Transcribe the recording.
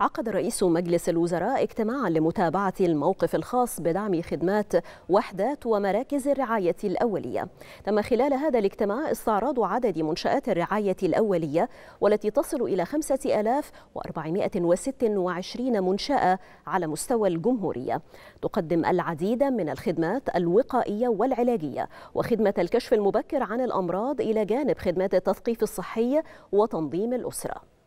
عقد رئيس مجلس الوزراء اجتماعا لمتابعة الموقف الخاص بدعم خدمات وحدات ومراكز الرعاية الأولية تم خلال هذا الاجتماع استعراض عدد منشآت الرعاية الأولية والتي تصل إلى 5426 منشأة على مستوى الجمهورية تقدم العديد من الخدمات الوقائية والعلاجية وخدمة الكشف المبكر عن الأمراض إلى جانب خدمات التثقيف الصحي وتنظيم الأسرة